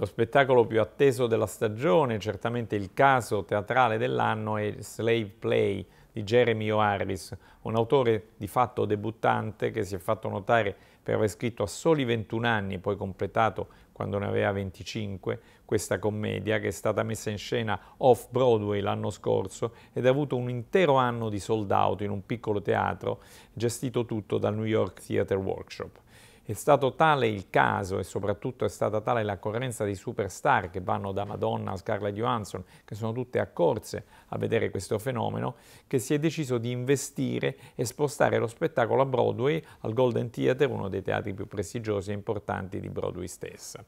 Lo spettacolo più atteso della stagione, certamente il caso teatrale dell'anno, è Slave Play di Jeremy O'Harris, un autore di fatto debuttante che si è fatto notare per aver scritto a soli 21 anni, poi completato quando ne aveva 25, questa commedia che è stata messa in scena off-Broadway l'anno scorso ed ha avuto un intero anno di sold out in un piccolo teatro, gestito tutto dal New York Theatre Workshop. È stato tale il caso e soprattutto è stata tale l'accorrenza di superstar che vanno da Madonna a Scarlett Johansson, che sono tutte accorse a vedere questo fenomeno, che si è deciso di investire e spostare lo spettacolo a Broadway, al Golden Theatre, uno dei teatri più prestigiosi e importanti di Broadway stessa.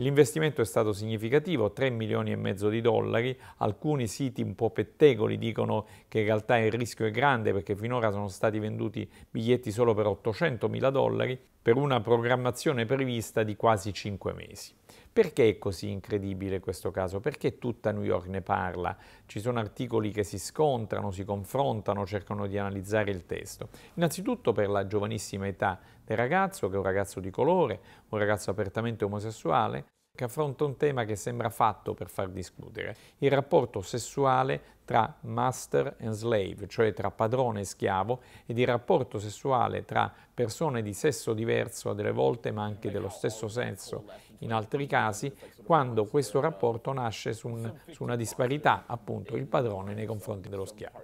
L'investimento è stato significativo, 3 milioni e mezzo di dollari. Alcuni siti un po' pettegoli dicono che in realtà il rischio è grande perché finora sono stati venduti biglietti solo per 800 mila dollari per una programmazione prevista di quasi 5 mesi. Perché è così incredibile questo caso? Perché tutta New York ne parla? Ci sono articoli che si scontrano, si confrontano, cercano di analizzare il testo. Innanzitutto per la giovanissima età del ragazzo, che è un ragazzo di colore, un ragazzo apertamente omosessuale, che affronta un tema che sembra fatto per far discutere, il rapporto sessuale tra master and slave, cioè tra padrone e schiavo, ed il rapporto sessuale tra persone di sesso diverso a delle volte ma anche dello stesso senso in altri casi, quando questo rapporto nasce su, un, su una disparità, appunto il padrone nei confronti dello schiavo.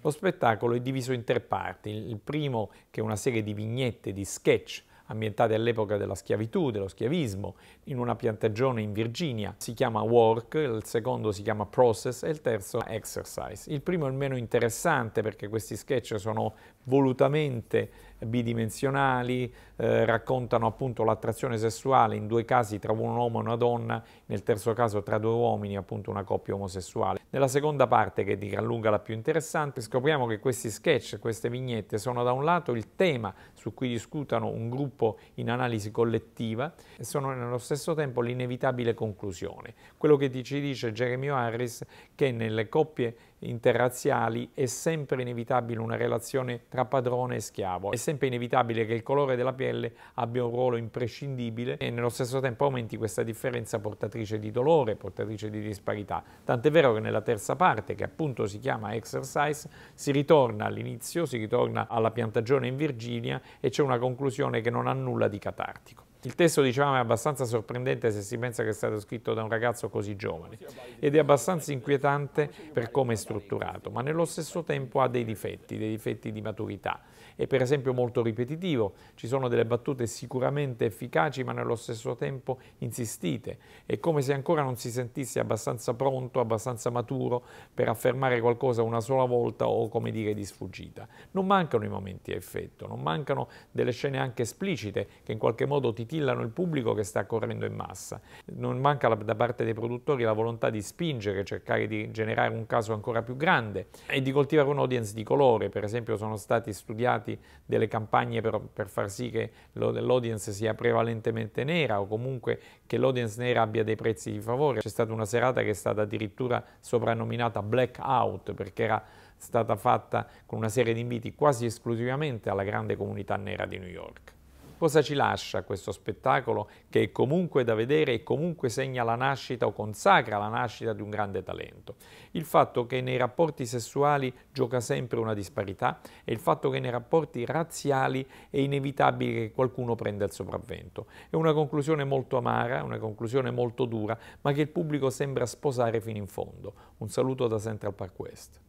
Lo spettacolo è diviso in tre parti, il primo che è una serie di vignette, di sketch, ambientate all'epoca della schiavitù, dello schiavismo, in una piantagione in Virginia. Si chiama Work, il secondo si chiama Process e il terzo Exercise. Il primo è il meno interessante perché questi sketch sono volutamente bidimensionali, eh, raccontano appunto l'attrazione sessuale in due casi tra un uomo e una donna, nel terzo caso tra due uomini, appunto una coppia omosessuale. Nella seconda parte, che è di gran lunga la più interessante, scopriamo che questi sketch, queste vignette sono da un lato il tema su cui discutano un gruppo gruppo in analisi collettiva sono nello stesso tempo l'inevitabile conclusione. Quello che ci dice Jeremy Harris è che nelle coppie interrazziali è sempre inevitabile una relazione tra padrone e schiavo, è sempre inevitabile che il colore della pelle abbia un ruolo imprescindibile e nello stesso tempo aumenti questa differenza portatrice di dolore, portatrice di disparità. Tant'è vero che nella terza parte, che appunto si chiama Exercise, si ritorna all'inizio, si ritorna alla piantagione in Virginia e c'è una conclusione che non ha non ha nulla di catartico. Il testo, diciamo, è abbastanza sorprendente se si pensa che è stato scritto da un ragazzo così giovane ed è abbastanza inquietante per come è strutturato, ma nello stesso tempo ha dei difetti, dei difetti di maturità. È per esempio molto ripetitivo, ci sono delle battute sicuramente efficaci ma nello stesso tempo insistite. È come se ancora non si sentisse abbastanza pronto, abbastanza maturo per affermare qualcosa una sola volta o come dire di sfuggita. Non mancano i momenti a effetto, non mancano delle scene anche esplicite che in qualche modo ti scintillano il pubblico che sta correndo in massa. Non manca la, da parte dei produttori la volontà di spingere, cercare di generare un caso ancora più grande e di coltivare un audience di colore. Per esempio sono stati studiati delle campagne per, per far sì che l'audience sia prevalentemente nera o comunque che l'audience nera abbia dei prezzi di favore. C'è stata una serata che è stata addirittura soprannominata Blackout perché era stata fatta con una serie di inviti quasi esclusivamente alla grande comunità nera di New York. Cosa ci lascia questo spettacolo che è comunque da vedere e comunque segna la nascita o consacra la nascita di un grande talento? Il fatto che nei rapporti sessuali gioca sempre una disparità e il fatto che nei rapporti razziali è inevitabile che qualcuno prenda il sopravvento. È una conclusione molto amara, una conclusione molto dura, ma che il pubblico sembra sposare fino in fondo. Un saluto da Central Park West.